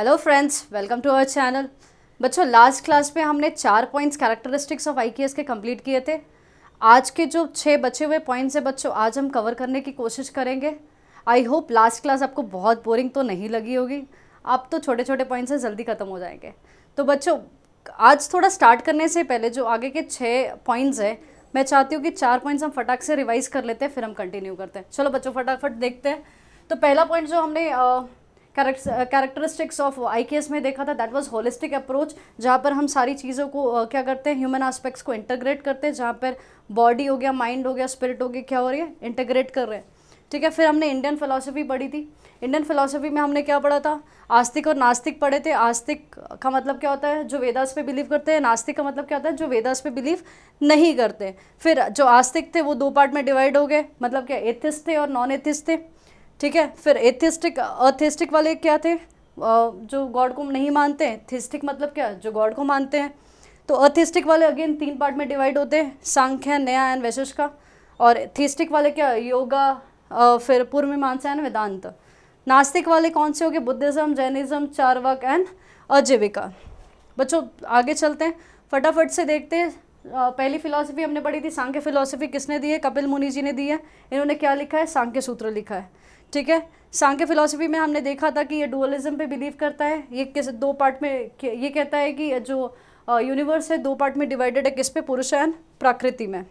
Hello friends welcome to our channel बच्चों last class में हमने चार पॉइंट्स कैरेक्टरिस्टिक्स ऑफ आईकेएस के कंप्लीट किए थे आज के जो छः बचे हुए पॉइंट्स हैं बच्चों आज हम कवर करने की कोशिश करेंगे आई होप लास्ट क्लास आपको बहुत बोरिंग तो नहीं लगी होगी आप तो छोटे छोटे पॉइंट्स हैं जल्दी ख़त्म हो जाएंगे तो बच्चों आज थोड़ा स्टार्ट करने से पहले जो आगे के छः पॉइंट्स हैं मैं चाहती हूँ कि चार पॉइंट्स हम फटाक से रिवाइज़ कर लेते हैं फिर हम कंटिन्यू करते हैं चलो बच्चों फटाफट देखते हैं तो पहला पॉइंट जो हमने कैरेक्टरिस्टिक्स ऑफ आई में देखा था दैट वाज होलिस्टिक अप्रोच जहाँ पर हम सारी चीज़ों को uh, क्या करते हैं ह्यूमन एस्पेक्ट्स को इंटरग्रेट करते हैं जहाँ पर बॉडी हो गया माइंड हो गया स्पिरिट हो गया क्या हो रही है इंटरग्रेट कर रहे हैं ठीक है फिर हमने इंडियन फिलोसफी पढ़ी थी इंडियन फिलोसफी में हमने क्या पढ़ा था आस्तिक और नास्तिक पढ़े थे आस्तिक का मतलब क्या होता है जो वेदास पे बिलीव करते हैं नास्तिक का मतलब क्या होता है जो वेदास पे बिलीव नहीं करते फिर जो आस्तिक थे वो दो पार्ट में डिवाइड हो गए मतलब क्या एथिस्ट थे और नॉन एथिस्ट थे ठीक है फिर एथिस्टिक अथिस्टिक वाले क्या थे जो गॉड को नहीं मानते हैं थिस्टिक मतलब क्या जो गॉड को मानते हैं तो अथिस्टिक वाले अगेन तीन पार्ट में डिवाइड होते हैं सांख्य नया एन वैशिष का और थिस्टिक वाले क्या योगा फिर पूर्व मीमांसा एन वेदांत नास्तिक वाले कौन से हो गए बुद्धिज़्म जैनिज़्म चारवक एंड अजीविका बच्चों आगे चलते हैं फटाफट से देखते हैं पहली फिलॉसफी हमने पढ़ी थी सांख्य फिलॉसफी किसने दी है कपिल मुनि जी ने दी है इन्होंने क्या लिखा है सांख्य सूत्र लिखा है ठीक है सांख्य फिलॉसफी में हमने देखा था कि ये डुअलिज्म पे बिलीव करता है ये किस दो पार्ट में ये कहता है कि जो यूनिवर्स है दो पार्ट में डिवाइडेड है किस पे पुरुष एंड प्रकृति में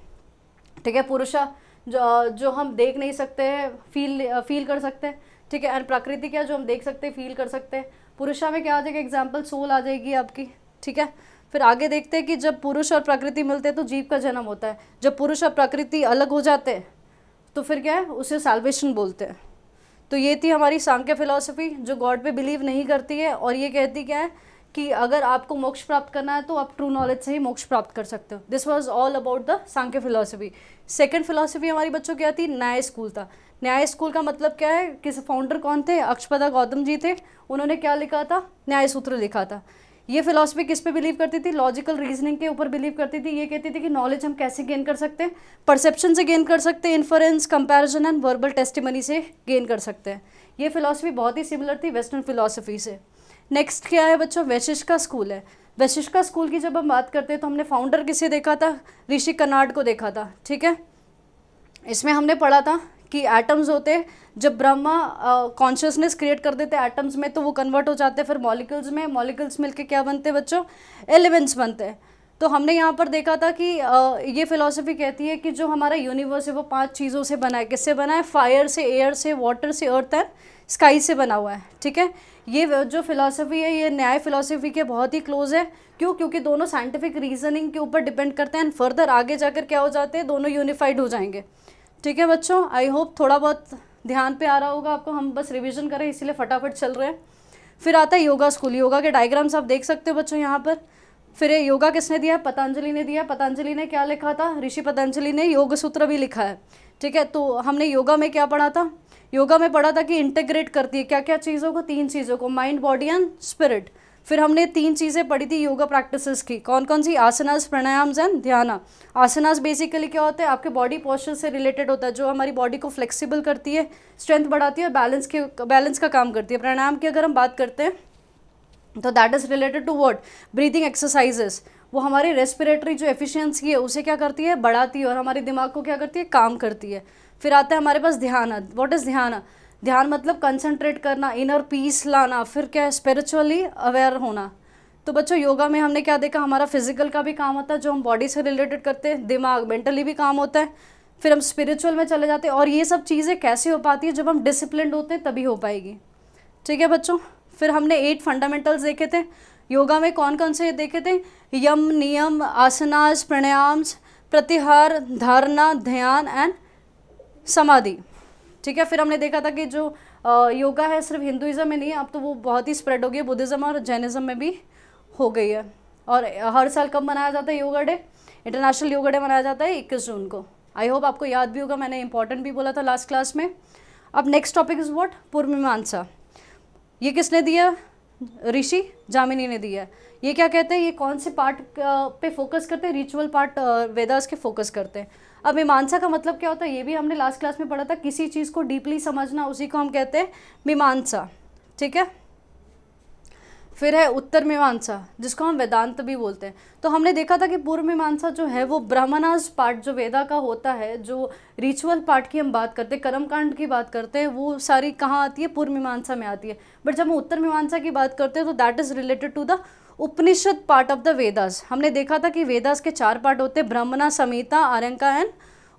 ठीक है पुरुषा जो जो हम देख नहीं सकते हैं फील फील कर सकते हैं ठीक है एंड प्रकृति क्या जो हम देख सकते हैं फील कर सकते हैं पुरुषा में क्या आ जाएगा एग्जाम्पल सोल आ जाएगी आपकी ठीक है फिर आगे देखते हैं कि जब पुरुष और प्रकृति मिलते हैं तो जीव का जन्म होता है जब पुरुष और प्रकृति अलग हो जाते हैं तो फिर क्या है उसे सैल्वेशन बोलते हैं तो ये थी हमारी सांख्य फिलॉसफी जो गॉड पे बिलीव नहीं करती है और ये कहती क्या है कि अगर आपको मोक्ष प्राप्त करना है तो आप ट्रू नॉलेज से ही मोक्ष प्राप्त कर सकते हो this was all about the Sankhya philosophy second philosophy हमारी बच्चों क्या थी न्याय स्कूल था न्याय स्कूल का मतलब क्या है किस फाउंडर कौन थे अक्षपदा गौतम जी थे उन्होंने क्या लिखा था न्याय सूत्र लिखा था ये फिलोसफी किस पे बिलीव करती थी लॉजिकल रीजनिंग के ऊपर बिलीव करती थी ये कहती थी कि नॉलेज हम कैसे गेन कर सकते हैं परसेप्शन से गेन कर सकते हैं inference comparison and verbal testimony से गेन कर सकते हैं ये फिलोसफी बहुत ही सिमिलर थी वेस्टर्न फिलोसफी से नेक्स्ट क्या है बच्चों वैशिष्का स्कूल है वैशिष्का स्कूल की जब हम बात करते हैं तो हमने फाउंडर किसे देखा था ऋषि कनाड को देखा था ठीक है इसमें हमने पढ़ा था कि एटम्स होते जब ब्रह्मा कॉन्शियसनेस क्रिएट कर देते एटम्स में तो वो कन्वर्ट हो जाते फिर मॉलिकल्स में मॉलिकल्स मिलके क्या बनते बच्चों एलिमेंट्स बनते हैं तो हमने यहाँ पर देखा था कि ये फिलॉसफी कहती है कि जो हमारा यूनिवर्स है वो पांच चीज़ों से बना है किससे बना है फायर से एयर से वाटर से अर्थ एंड स्काई से बना हुआ है ठीक है ये जो फिलॉसफी है ये न्याय फिलॉसफी के बहुत ही क्लोज है क्यों क्योंकि दोनों साइंटिफिक रीजनिंग के ऊपर डिपेंड करते हैं एंड फर्दर आगे जाकर क्या हो जाते हैं दोनों यूनिफाइड हो जाएंगे ठीक है बच्चों आई होप थोड़ा बहुत ध्यान पे आ रहा होगा आपको हम बस रिवीजन करें इसीलिए फटाफट चल रहे हैं फिर आता है योगा स्कूल योगा के डायग्राम्स आप देख सकते हो बच्चों यहाँ पर फिर ये योगा किसने दिया है पतंजलि ने दिया पतंजलि ने क्या लिखा था ऋषि पतंजलि ने योग सूत्र भी लिखा है ठीक है तो हमने योगा में क्या पढ़ा था योगा में पढ़ा था कि इंटेग्रेट करती है क्या क्या चीज़ों को तीन चीज़ों को माइंड बॉडी एंड स्पिरिट फिर हमने तीन चीज़ें पढ़ी थी योगा प्रैक्टिसेस की कौन कौन सी आसनास प्राणायाम्स एंड ध्यान आसनास बेसिकली क्या होता है आपके बॉडी पोस्चर से रिलेटेड होता है जो हमारी बॉडी को फ्लेक्सिबल करती है स्ट्रेंथ बढ़ाती है और बैलेंस के बैलेंस का काम करती है प्राणायाम की अगर हम बात करते हैं तो that is related to word breathing exercises वो हमारी रेस्पिरेटरी जो एफिशियंसी है उसे क्या करती है बढ़ाती है और हमारे दिमाग को क्या करती है काम करती है फिर आता है हमारे पास ध्यान व्हाट इज़ ध्यान ध्यान मतलब कंसंट्रेट करना इनर पीस लाना फिर क्या है स्पिरिचुअली अवेयर होना तो बच्चों योगा में हमने क्या देखा हमारा फिजिकल का भी काम होता है जो हम बॉडी से रिलेटेड करते हैं दिमाग मेंटली भी काम होता है फिर हम स्पिरिचुअल में चले जाते हैं और ये सब चीज़ें कैसे हो पाती है जब हम डिसिप्लिन होते हैं तभी हो पाएगी ठीक है बच्चों फिर हमने एट फंडामेंटल्स देखे थे योगा में कौन कौन से देखे थे यम नियम आसनास प्राणायाम्स प्रतिहार धारणा ध्यान एंड समाधि ठीक है फिर हमने देखा था कि जो योगा है सिर्फ हिंदुज़म में नहीं है अब तो वो बहुत ही स्प्रेड हो गई है बुद्धिज़्म और जैनिज़्म में भी हो गई है और हर साल कब मनाया जाता है yoga day international yoga day मनाया जाता है इक्कीस जून को आई होप आपको याद भी होगा मैंने इंपॉर्टेंट भी बोला था लास्ट क्लास में अब नेक्स्ट टॉपिक इज़ वॉट पूर्व मीमांसा ये किसने दिया ऋषि जामिनी ने दिया ये क्या कहते हैं ये कौन से पार्ट पे फोकस करते हैं रिचुअल पार्ट वेदास के फोकस करते हैं अब मीमांसा का मतलब क्या होता है ये भी हमने लास्ट क्लास में पढ़ा था किसी चीज़ को डीपली समझना उसी को हम कहते हैं मीमांसा ठीक है फिर है उत्तर मीमांसा जिसको हम वेदांत भी बोलते हैं तो हमने देखा था कि पूर्व मीमांसा जो है वो ब्राह्मणाज पार्ट जो वेदा का होता है जो रिचुअल पार्ट की हम बात करते हैं कर्मकांड की बात करते हैं वो सारी कहाँ आती है पूर्व मीमांसा में आती है बट जब हम उत्तर मीमांसा की बात करते हैं तो that is related to the Upanishad part of the Vedas हमने देखा था कि वेदास के चार पार्ट होते हैं ब्रह्मणा संहिता आरंका एंड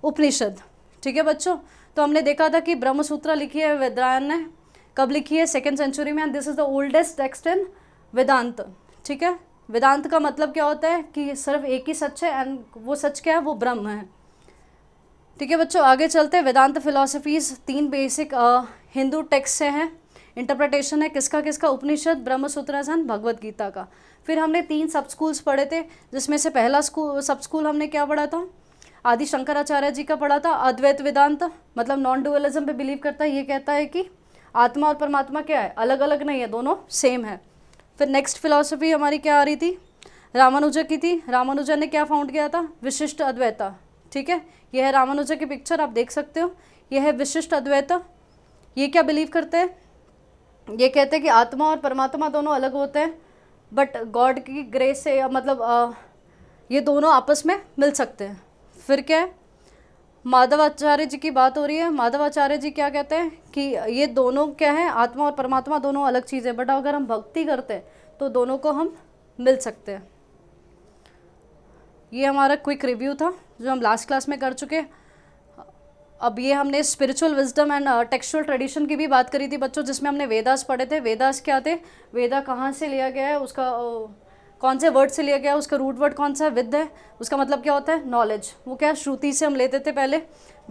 उपनिषद ठीक है बच्चों तो हमने देखा था कि ब्रह्मसूत्र लिखी है वेदायन ने कब लिखी है सेकेंड सेंचुरी में and this is the oldest text in Vedanta ठीक है वेदांत का मतलब क्या होता है कि सिर्फ एक ही सच है एंड वो सच क्या है वो ब्रह्म है ठीक है बच्चों आगे चलते हैं वेदांत फिलोसफीज तीन बेसिक हिंदू टेक्स्ट से हैं इंटरप्रटेशन है किसका किसका उपनिषद ब्रह्म सूत्रासन भगवत गीता का फिर हमने तीन सब स्कूल्स पढ़े थे जिसमें से पहला स्कूल सब स्कूल हमने क्या पढ़ा था आदि शंकराचार्य जी का पढ़ा था अद्वैत वेदांत मतलब नॉन डुअलिज्म पे बिलीव करता है ये कहता है कि आत्मा और परमात्मा क्या है अलग अलग नहीं है दोनों सेम है फिर नेक्स्ट फिलॉसफी हमारी क्या आ रही थी रामानुजा की थी रामानुजा ने क्या फाउंड किया था विशिष्ट अद्वैता ठीक है यह है रामानुजा की पिक्चर आप देख सकते हो यह है विशिष्ट अद्वैता ये क्या बिलीव करते हैं ये कहते हैं कि आत्मा और परमात्मा दोनों अलग होते हैं बट गॉड की ग्रेस से मतलब आ, ये दोनों आपस में मिल सकते हैं फिर क्या है माधवाचार्य जी की बात हो रही है माधवाचार्य जी क्या कहते हैं कि ये दोनों क्या है आत्मा और परमात्मा दोनों अलग चीज़ है बट अगर हम भक्ति करते हैं तो दोनों को हम मिल सकते हैं ये हमारा क्विक रिव्यू था जो हम लास्ट क्लास में कर चुके हैं अब ये हमने spiritual wisdom and textual tradition की भी बात करी थी बच्चों जिसमें हमने वेदास पढ़े थे वेदास क्या थे वेदा कहाँ से लिया गया है उसका uh, कौन से वर्ड से लिया गया उसका रूट वर्ड कौन सा है विद है उसका मतलब क्या होता है नॉलेज वो क्या श्रुति से हम लेते थे पहले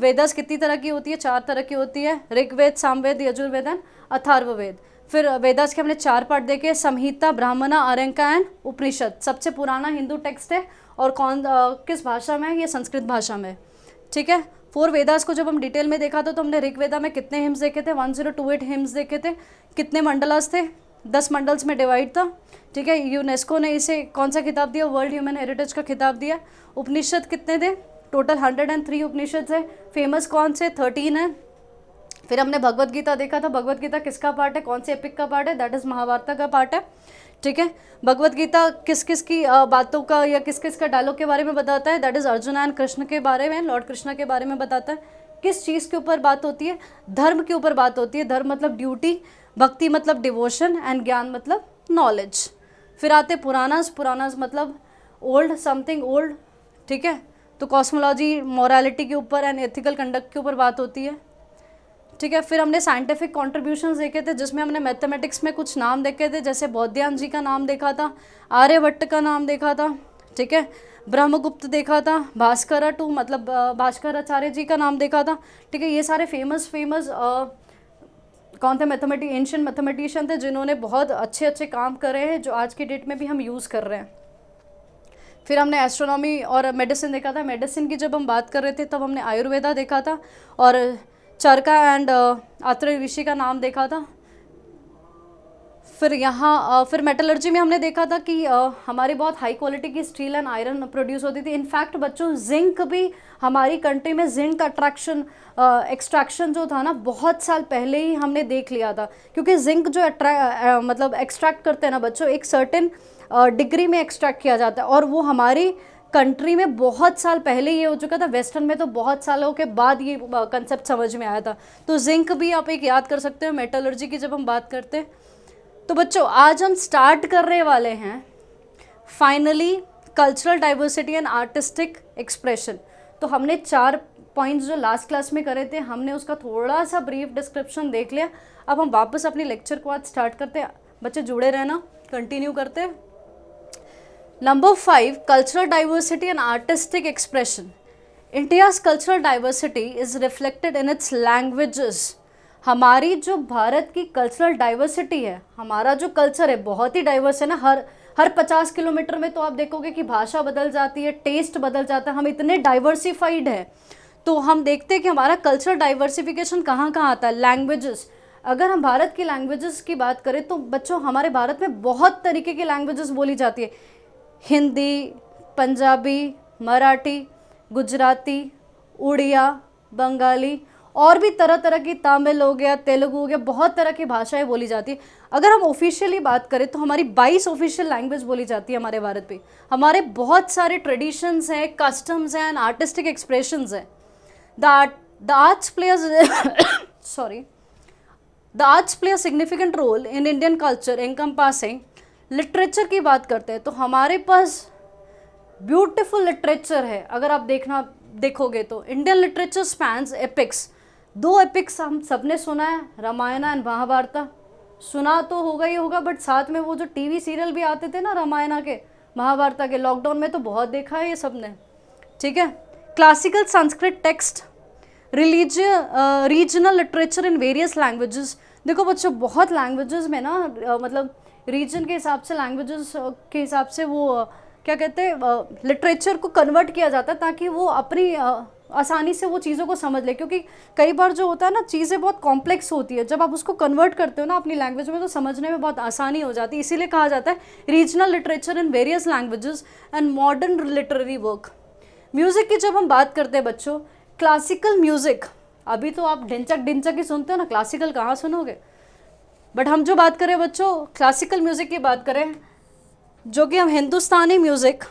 वेदास कितनी तरह की होती है चार तरह की होती है ऋग्वेद सामवेद यजुर्वेद एंड अथार्ववेद फिर वेदास के हमने चार पार्ट देखे संहिता ब्राह्मणा अरंका एंड उपनिषद सबसे पुराना हिंदू टेक्स्ट है और कौन आ, किस भाषा में है ये संस्कृत भाषा में है ठीक है फोर वेदास को जब हम डिटेल में देखा था तो हमने ऋग्वेदा में कितने हिम्स देखे थे one zero two eight hymns देखे थे कितने मंडलास थे दस मंडल्स में डिवाइड था ठीक है यूनेस्को ने इसे कौन सा खिताब दिया वर्ल्ड ह्यूमन हेरिटेज का खिताब दिया उपनिषद कितने थे total hundred and three Upanishad है फेमस कौन से थर्टीन है फिर हमने भगवत गीता देखा था भगवत गीता किसका पार्ट है कौन से एपिक का पार्ट है दैट इज़ महाभारत का पार्ट है ठीक है भगवत गीता किस किस की बातों का या किस किस का डायलॉग के बारे में बताता है that is Arjun and Krishna के बारे में लॉर्ड कृष्णा के बारे में बताता है किस चीज़ के ऊपर बात होती है धर्म के ऊपर बात होती है धर्म मतलब ड्यूटी भक्ति मतलब डिवोशन एंड ज्ञान मतलब नॉलेज फिर आते पुराना पुराना मतलब ओल्ड समथिंग ओल्ड ठीक है तो कॉस्मोलॉजी मॉरलिटी के ऊपर एंड एथिकल कंडक्ट के ऊपर बात होती है ठीक है फिर हमने साइंटिफिक कॉन्ट्रीब्यूशन देखे थे जिसमें हमने मैथमेटिक्स में कुछ नाम देखे थे जैसे बौद्ध्यान जी का नाम देखा था आर्यभट्ट का नाम देखा था ठीक है ब्रह्मगुप्त देखा था भास्कर टू मतलब भास्कराचार्य जी का नाम देखा था ठीक है ये सारे फेमस फेमस कौन थे मैथमेटिक एंशियन मैथमेटिशियन थे जिन्होंने बहुत अच्छे अच्छे काम करे हैं जो आज की डेट में भी हम यूज़ कर रहे हैं फिर हमने एस्ट्रोनॉमी और मेडिसिन देखा था मेडिसिन की जब हम बात कर रहे थे तब हमने आयुर्वेदा देखा था और चरका एंड आत्र ऋषि का नाम देखा था फिर यहाँ uh, फिर मेटलर्जी में हमने देखा था कि uh, हमारी बहुत हाई क्वालिटी की स्टील एंड आयरन प्रोड्यूस होती थी इनफैक्ट बच्चों जिंक भी हमारी कंट्री में जिंक का अट्रैक्शन एक्सट्रैक्शन जो था ना बहुत साल पहले ही हमने देख लिया था क्योंकि जिंक जो अट्रैक्ट uh, मतलब एक्सट्रैक्ट करते हैं ना बच्चों एक सर्टेन डिग्री में एक्सट्रैक्ट किया जाता है और वो हमारी कंट्री में बहुत साल पहले ये हो चुका था वेस्टर्न में तो बहुत सालों के बाद ये कंसेप्ट समझ में आया था तो जिंक भी आप एक याद कर सकते हो मेटलर्जी की जब हम बात करते हैं तो बच्चों आज हम स्टार्ट करने वाले हैं finally cultural diversity and artistic expression तो हमने चार पॉइंट्स जो लास्ट क्लास में करे थे हमने उसका थोड़ा सा ब्रीफ डिस्क्रिप्शन देख लिया अब हम वापस अपने लेक्चर को आज स्टार्ट करते हैं बच्चे जुड़े रहना कंटिन्यू करते हैं Number five cultural diversity and artistic expression. India's cultural diversity is reflected in its languages. हमारी जो भारत की कल्चरल डाइवर्सिटी है हमारा जो कल्चर है बहुत ही डाइवर्स है ना हर हर पचास किलोमीटर में तो आप देखोगे कि भाषा बदल जाती है टेस्ट बदल जाता है हम इतने डाइवर्सिफाइड हैं तो हम देखते हैं कि हमारा कल्चरल डाइवर्सिफिकेशन कहाँ कहाँ आता है लैंग्वेजेस अगर हम भारत की लैंग्वेजेस की बात करें तो बच्चों हमारे भारत में बहुत तरीके की लैंग्वेजेस बोली जाती है हिंदी पंजाबी मराठी गुजराती उड़िया बंगाली और भी तरह तरह की तमिल हो गया तेलुगु हो गया बहुत तरह की भाषाएं बोली जाती है अगर हम ऑफिशियली बात करें तो हमारी 22 ऑफिशियल लैंग्वेज बोली जाती है हमारे भारत पे हमारे बहुत सारे ट्रेडिशंस हैं कस्टम्स हैं एंड आर्टिस्टिक एक्सप्रेशन हैं the art the arts players sorry the arts play a significant role in Indian culture passing literature की बात करते हैं तो हमारे पास ब्यूटिफुल लिटरेचर है अगर आप देखना देखोगे तो इंडियन लिटरेचर स्पैंस एपिक्स दो एपिक्स हम सबने सुना है रामायणा एंड महाभारत सुना तो होगा ही होगा बट साथ में वो जो टीवी सीरियल भी आते थे ना रामायणा के महाभारत के लॉकडाउन में तो बहुत देखा है ये सब ने ठीक है classical Sanskrit text release regional literature in various languages देखो बच्चों बहुत लैंग्वेजेस में ना uh, मतलब रीजन के हिसाब से लैंग्वेजेस uh, के हिसाब से वो uh, क्या कहते हैं लिटरेचर uh, को कन्वर्ट किया जाता है ताकि वो अपनी आसानी से वो चीज़ों को समझ ले क्योंकि कई बार जो होता है ना चीज़ें बहुत कॉम्प्लेक्स होती है जब आप उसको कन्वर्ट करते हो ना अपनी लैंग्वेज में तो समझने में बहुत आसानी हो जाती है इसीलिए कहा जाता है regional literature in various languages and modern literary work music की जब हम बात करते हैं बच्चों क्लासिकल म्यूज़िक अभी तो आप ढिंचक ढिंचक ही सुनते हो ना क्लासिकल कहाँ सुनोगे बट हम जो बात करें बच्चों क्लासिकल म्यूज़िक की बात करें जो कि हम हिंदुस्तानी म्यूज़िक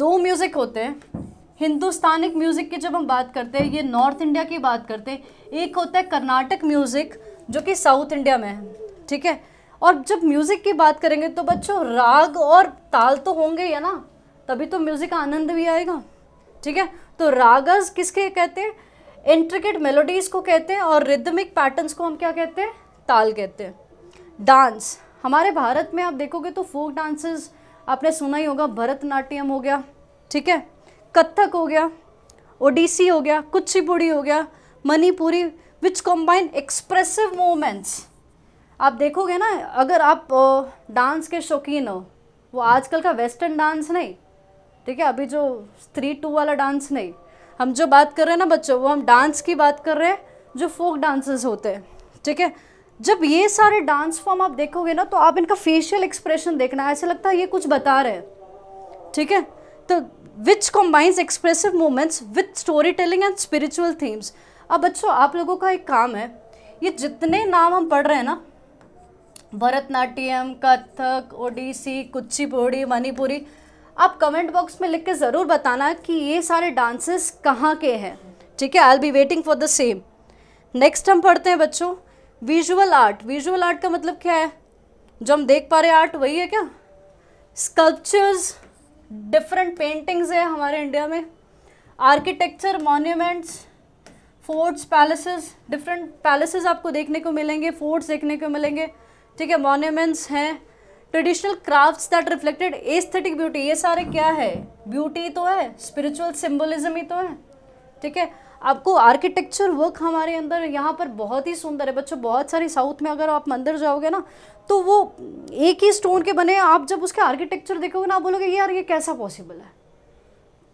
दो म्यूज़िक होते हैं हिंदुस्तानिक म्यूज़िक की जब हम बात करते हैं ये नॉर्थ इंडिया की बात करते हैं एक होता है कर्नाटक म्यूज़िक जो कि साउथ इंडिया में है ठीक है और जब म्यूज़िक की बात करेंगे तो बच्चों राग और ताल तो होंगे ही है ना तभी तो म्यूज़िक का आनंद भी आएगा ठीक है तो रागस किसके कहते हैं इंट्रिकेट मेलोडीज़ को कहते हैं और रिदमिक पैटर्न्स को हम क्या कहते हैं ताल कहते हैं डांस हमारे भारत में आप देखोगे तो फोक डांसेस आपने सुना ही होगा भरतनाट्यम हो गया ठीक है कथक हो गया ओडिसी हो गया कुचिपुड़ी हो गया Manipuri which combine expressive moments आप देखोगे ना अगर आप डांस के शौकीन हो वो आजकल का वेस्टर्न डांस नहीं ठीक है अभी जो थ्री टू वाला डांस नहीं हम जो बात कर रहे हैं ना बच्चों वो हम डांस की बात कर रहे हैं जो फोक डांसेस होते हैं ठीक है जब ये सारे डांस फॉर्म आप देखोगे ना तो आप इनका फेशियल एक्सप्रेशन देखना ऐसा लगता है ये कुछ बता रहे हैं ठीक है तो which combines expressive moments with story telling and spiritual themes अब बच्चों आप लोगों का एक काम है ये जितने नाम हम पढ़ रहे हैं ना भरतनाट्यम कथक ओडिसी कुचिपुड़ी मणिपुरी आप कमेंट बॉक्स में लिख के ज़रूर बताना कि ये सारे डांसेस कहाँ के हैं ठीक है I'll be waiting for the same next हम पढ़ते हैं बच्चों विजुअल आर्ट विजुअल आर्ट का मतलब क्या है जो हम देख पा रहे आर्ट वही है क्या स्कल्पचर्स डिफरेंट पेंटिंग्स है हमारे इंडिया में architecture monuments forts palaces different palaces आपको देखने को मिलेंगे फोर्ट्स देखने को मिलेंगे ठीक है मॉन्यूमेंट्स हैं traditional crafts that reflected aesthetic beauty ये सारे क्या है ब्यूटी तो है स्पिरिचुअल सिम्बोलिज्म ही तो है ठीक है आपको आर्किटेक्चर वर्क हमारे अंदर यहाँ पर बहुत ही सुंदर है बच्चों बहुत सारी साउथ में अगर आप मंदिर जाओगे ना तो वो एक ही स्टोन के बने आप जब उसके आर्किटेक्चर देखोगे ना आप बोलोगे यार ये कैसा पॉसिबल है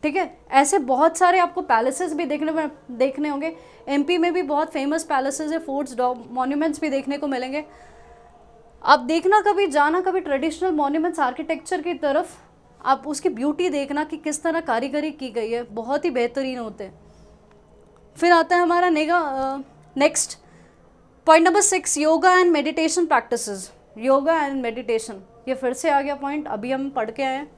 ठीक है ऐसे बहुत सारे आपको पैलेसेस भी देखने में देखने होंगे एमपी में भी बहुत फेमस पैलेसेस है फोर्ट्स मॉन्यूमेंट्स भी देखने को मिलेंगे आप देखना कभी जाना कभी ट्रेडिशनल मॉन्यूमेंट्स आर्किटेक्चर की तरफ आप उसकी ब्यूटी देखना कि किस तरह कारीगरी की गई है बहुत ही बेहतरीन होते हैं फिर आता है हमारा नेगा next point number six yoga and meditation practices yoga and meditation ये फिर से आ गया पॉइंट अभी हम पढ़ के आए हैं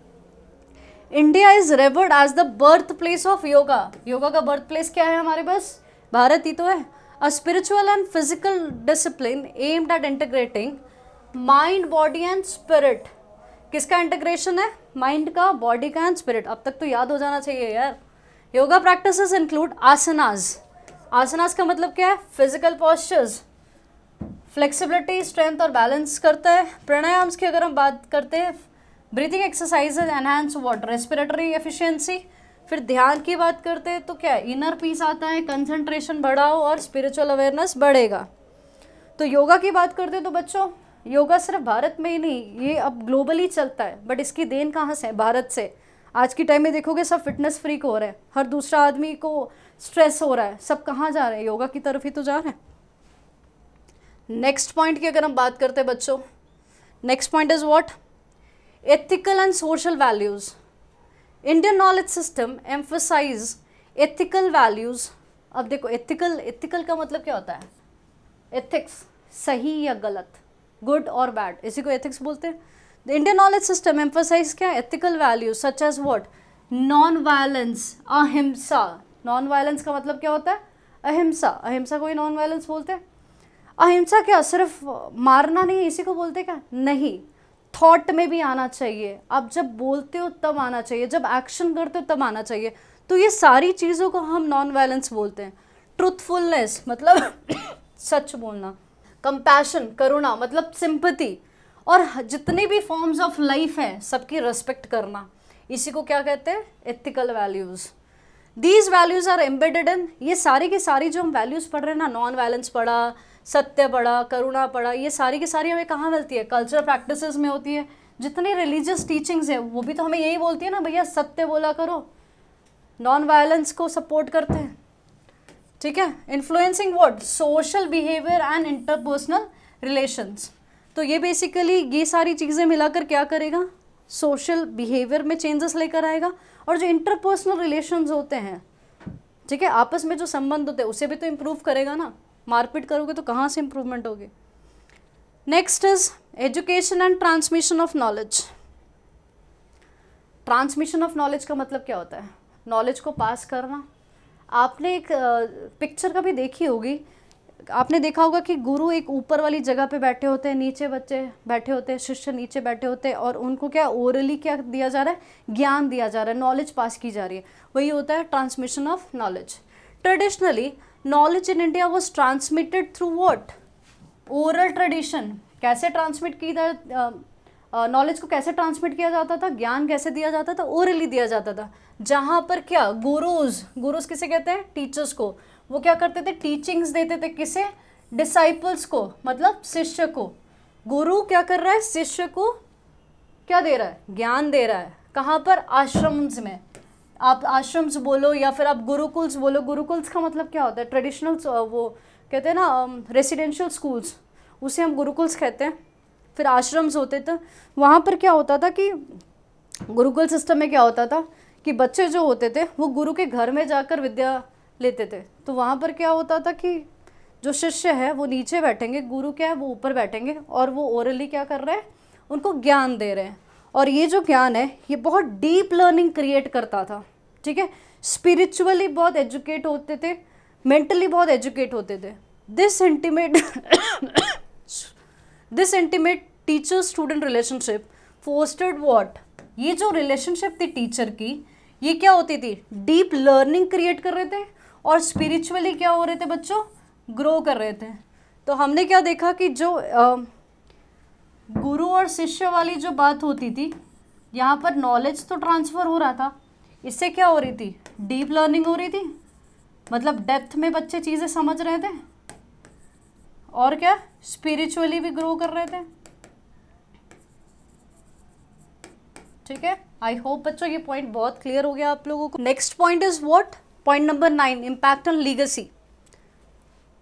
India is revered as the birthplace of yoga yoga का बर्थ प्लेस क्या है हमारे पास भारत ही तो है a spiritual and physical discipline aimed at integrating mind body and spirit किसका इंटीग्रेशन है माइंड का बॉडी का एंड स्पिरिट अब तक तो याद हो जाना चाहिए यार योगा प्रैक्टिसेस इंक्लूड आसनाज आसनाज का मतलब क्या है फिजिकल पॉस्चर्स फ्लेक्सिबिलिटी स्ट्रेंथ और बैलेंस करता है प्राणायाम्स की अगर हम बात करते हैं breathing exercises enhance what respiratory efficiency फिर ध्यान की बात करते हैं तो क्या है इनर पीस आता है कंसंट्रेशन बढ़ाओ और स्पिरिचुअल अवेयरनेस बढ़ेगा तो योगा की बात करते हैं तो बच्चों योगा सिर्फ भारत में ही नहीं ये अब ग्लोबली चलता है बट इसकी देन कहाँ से भारत से आज के टाइम में देखोगे सब फिटनेस फ्रीक हो रहे हैं हर दूसरा आदमी को स्ट्रेस हो रहा है सब कहाँ जा रहे हैं योगा की तरफ ही तो जा रहे हैं नेक्स्ट पॉइंट की अगर हम बात करते हैं बच्चों next point is what ethical and social values Indian knowledge system emphasize ethical values अब देखो एथिकल एथिकल का मतलब क्या होता है एथिक्स सही या गलत गुड और बैड इसी को एथिक्स बोलते हैं The Indian knowledge system emphasizes kya? ethical values such as what? Non-violence, ahimsa. Non-violence का मतलब क्या होता है अहिंसा अहिंसा को ही नॉन वायलेंस बोलते हैं अहिंसा क्या सिर्फ मारना नहीं इसी को बोलते क्या नहीं थॉट में भी आना चाहिए आप जब बोलते हो तब आना चाहिए जब एक्शन करते हो तब आना चाहिए तो ये सारी चीज़ों को हम नॉन वायलेंस बोलते हैं ट्रूथफुलनेस मतलब सच बोलना कंपैशन करुणा मतलब सिंपति और जितने भी फॉर्म्स ऑफ लाइफ हैं सबकी रेस्पेक्ट करना इसी को क्या कहते हैं ethical values these values are embedded in ये सारी की सारी जो हम वैल्यूज़ पढ़ रहे हैं ना नॉन वायलेंस पढ़ा सत्य पढ़ा करुणा पढ़ा ये सारी की सारी हमें कहाँ मिलती है कल्चरल प्रैक्टिस में होती है जितने रिलीजियस टीचिंग्स हैं वो भी तो हमें यही बोलती है ना भैया सत्य बोला करो नॉन वायलेंस को सपोर्ट करते हैं ठीक है influencing what social behaviour and interpersonal relations तो ये बेसिकली ये सारी चीज़ें मिलाकर क्या करेगा सोशल बिहेवियर में चेंजेस लेकर आएगा और जो इंटरपर्सनल रिलेशंस होते हैं ठीक है आपस में जो संबंध होते हैं उसे भी तो इम्प्रूव करेगा ना मारपीट करोगे तो कहाँ से इम्प्रूवमेंट होगी next is education and transmission of knowledge transmission of knowledge का मतलब क्या होता है नॉलेज को पास करना आपने एक पिक्चर कभी देखी होगी आपने देखा होगा कि गुरु एक ऊपर वाली जगह पे बैठे होते हैं नीचे बच्चे बैठे होते हैं शिष्य नीचे बैठे होते हैं और उनको क्या ओरली क्या दिया जा रहा है ज्ञान दिया जा रहा है नॉलेज पास की जा रही है वही होता है transmission of knowledge traditionally knowledge in India was transmitted through what oral tradition कैसे ट्रांसमिट की नॉलेज को कैसे ट्रांसमिट किया जाता था ज्ञान कैसे दिया जाता था ओरली दिया जाता था जहाँ पर क्या गुरुज गुरुज किसे कहते हैं टीचर्स को वो क्या करते थे टीचिंग्स देते थे किसे डिसाइपल्स को मतलब शिष्य को गुरु क्या कर रहा है शिष्य को क्या दे रहा है ज्ञान दे रहा है कहाँ पर आश्रम्स में आप आश्रम्स बोलो या फिर आप गुरुकुल्स बोलो गुरुकुल्स का मतलब क्या होता है ट्रेडिशनल वो कहते हैं ना रेसिडेंशियल स्कूल्स उसे हम गुरुकुल्स कहते हैं फिर आश्रम्स होते थे वहाँ पर क्या होता था कि गुरुकुल सिस्टम में क्या होता था कि बच्चे जो होते थे वो गुरु के घर में जाकर विद्या लेते थे तो वहाँ पर क्या होता था कि जो शिष्य है वो नीचे बैठेंगे गुरु क्या है वो ऊपर बैठेंगे और वो ओरली क्या कर रहे हैं उनको ज्ञान दे रहे हैं और ये जो ज्ञान है ये बहुत डीप लर्निंग क्रिएट करता था ठीक है स्पिरिचुअली बहुत एजुकेट होते थे मेंटली बहुत एजुकेट होते थे this intimate this intimate teacher student relationship fostered what ये जो रिलेशनशिप थी टीचर की ये क्या होती थी डीप लर्निंग क्रिएट कर रहे थे और स्पिरिचुअली क्या हो रहे थे बच्चों ग्रो कर रहे थे तो हमने क्या देखा कि जो आ, गुरु और शिष्य वाली जो बात होती थी यहाँ पर नॉलेज तो ट्रांसफ़र हो रहा था इससे क्या हो रही थी डीप लर्निंग हो रही थी मतलब डेप्थ में बच्चे चीज़ें समझ रहे थे और क्या स्पिरिचुअली भी ग्रो कर रहे थे ठीक है आई होप बच्चों ये पॉइंट बहुत क्लियर हो गया आप लोगों को next point is what Point number 9 Impact on Legacy.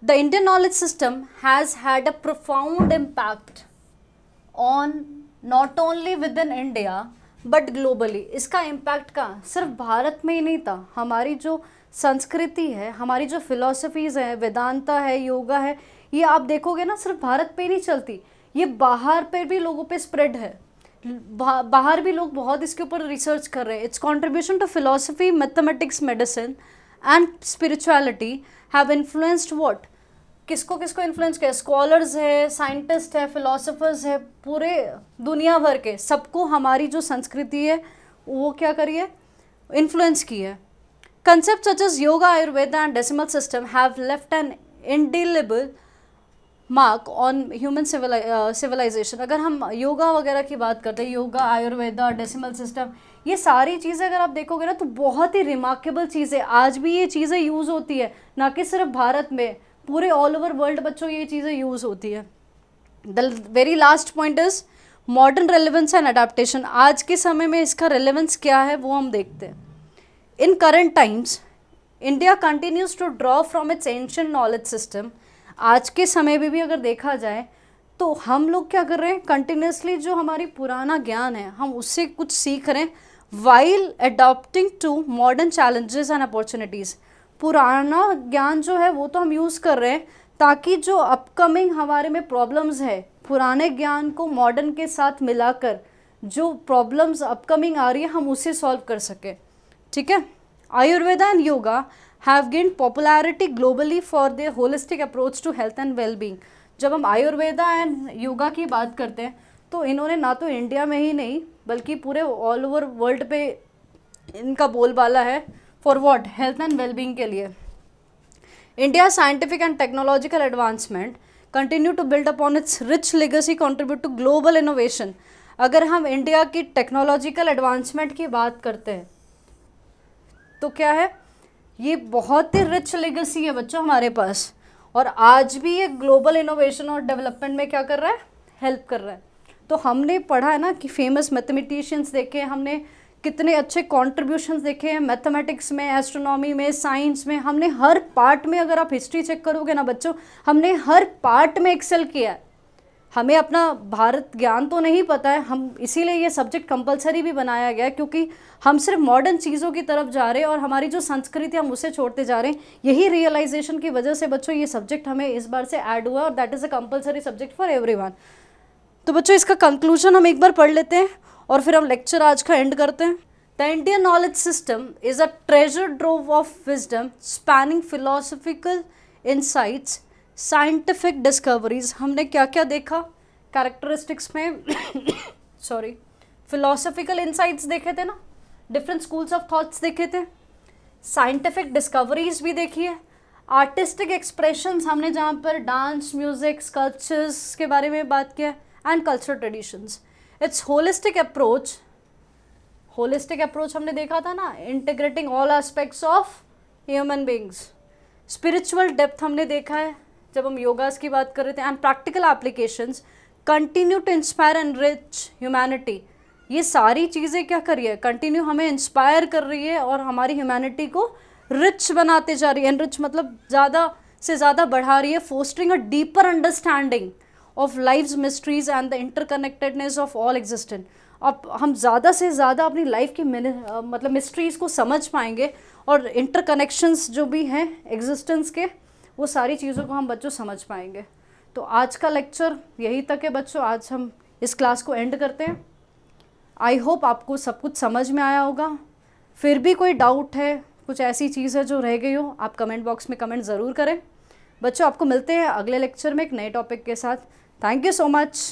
The Indian knowledge system has had a profound impact on not only within India but globally इसका impact का सिर्फ भारत में ही नहीं था हमारी जो संस्कृति है हमारी जो philosophies है वेदांता है योगा है ये आप देखोगे ना सिर्फ भारत पे ही नहीं चलती ये बाहर पे भी लोगों पे spread है बाहर भी लोग बहुत इसके ऊपर रिसर्च कर रहे हैं its contribution to philosophy mathematics medicine and spirituality have influenced what किसको किसको इन्फ्लुएंस किया स्कॉलर्स है साइंटिस्ट है फिलोसफर्स है पूरे दुनिया भर के सबको हमारी जो संस्कृति है वो क्या करिए इन्फ्लुएंस की है concept such as yoga Ayurveda and decimal system have left an indelible mark on human civilization अगर हम योगा वगैरह की बात करते हैं योगा आयुर्वेदा डेसिमल सिस्टम ये सारी चीज़ें अगर आप देखोगे ना तो बहुत ही रिमार्केबल चीज़ें आज भी ये चीज़ें यूज़ होती है ना कि सिर्फ भारत में पूरे ऑल ओवर वर्ल्ड बच्चों ये चीज़ें यूज़ होती है the very last point is modern relevance and adaptation आज के समय में इसका रेलिवेंस क्या है वो हम देखते हैं in current times India continues to draw from its ancient knowledge system आज के समय में भी, भी अगर देखा जाए तो हम लोग क्या कर रहे हैं कंटिन्यूसली जो हमारी पुराना ज्ञान है हम उससे कुछ सीख रहे हैं while adopting to modern challenges and opportunities पुराना ज्ञान जो है वो तो हम यूज़ कर रहे हैं ताकि जो अपकमिंग हमारे में प्रॉब्लम्स है पुराने ज्ञान को मॉडर्न के साथ मिलाकर जो प्रॉब्लम्स अपकमिंग आ रही है हम उसे सॉल्व कर सकें ठीक है Ayurveda and yoga have gained popularity globally for their holistic approach to health and wellbeing जब हम आयुर्वेदा एंड योगा की बात करते हैं तो इन्होंने ना तो इंडिया में ही नहीं बल्कि पूरे ऑल ओवर वर्ल्ड पे इनका बोलबाला है for what health and wellbeing के लिए India scientific and technological advancement continue to build upon its rich legacy contribute to global innovation अगर हम इंडिया की टेक्नोलॉजिकल एडवांसमेंट की बात करते हैं तो क्या है ये बहुत ही रिच लेगेसी है बच्चों हमारे पास और आज भी ये ग्लोबल इनोवेशन और डेवलपमेंट में क्या कर रहा है हेल्प कर रहा है तो हमने पढ़ा है ना कि फेमस मैथमेटिशियंस देखे हमने कितने अच्छे कॉन्ट्रीब्यूशन देखे हैं मैथमेटिक्स में एस्ट्रोनॉमी में साइंस में हमने हर पार्ट में अगर आप हिस्ट्री चेक करोगे ना बच्चों हमने हर पार्ट में एक्सेल किया है हमें अपना भारत ज्ञान तो नहीं पता है हम इसीलिए ये सब्जेक्ट कंपलसरी भी बनाया गया क्योंकि हम सिर्फ मॉडर्न चीज़ों की तरफ जा रहे हैं और हमारी जो संस्कृति हम उसे छोड़ते जा रहे हैं यही रियलाइजेशन की वजह से बच्चों ये सब्जेक्ट हमें इस बार से ऐड हुआ और that is a compulsory subject for every तो बच्चों इसका कंक्लूजन हम एक बार पढ़ लेते हैं और फिर हम लेक्चर आज का एंड करते हैं the Indian knowledge system is a treasure trove of wisdom spanning philosophical insights scientific discoveries हमने क्या क्या देखा कैरेक्टरिस्टिक्स में सॉरी फिलोसफिकल इंसाइट्स देखे थे ना डिफरेंट स्कूल्स ऑफ थॉट्स देखे थे साइंटिफिक डिस्कवरीज भी देखी है आर्टिस्टिक एक्सप्रेशंस हमने जहाँ पर डांस म्यूज़िक स्कल्पचर्स के बारे में बात किया and cultural traditions its holistic approach holistic approach हमने देखा था ना integrating all aspects of human beings spiritual depth हमने देखा है जब हम योगास की बात कर रहे थे and practical applications continue to inspire and rich humanity ये सारी चीज़ें क्या कर रही है कंटिन्यू हमें इंस्पायर कर रही है और हमारी ह्यूमैनिटी को रिच बनाते जा रही है एंड रिच मतलब ज़्यादा से ज़्यादा बढ़ा रही है fostering a deeper understanding of life mysteries and the interconnectedness of all existent अब हम ज़्यादा से ज़्यादा अपनी लाइफ की मतलब मिस्ट्रीज़ को समझ पाएंगे और इंटरकनेक्शंस जो भी हैं एग्जिस्टेंस के वो सारी चीज़ों को हम बच्चों समझ पाएंगे तो आज का लेक्चर यही तक है बच्चों आज हम इस क्लास को एंड करते हैं आई होप आपको सब कुछ समझ में आया होगा फिर भी कोई डाउट है कुछ ऐसी चीज़ है जो रह गई हो आप कमेंट बॉक्स में कमेंट ज़रूर करें बच्चों आपको मिलते हैं अगले लेक्चर में एक नए टॉपिक के साथ थैंक यू सो मच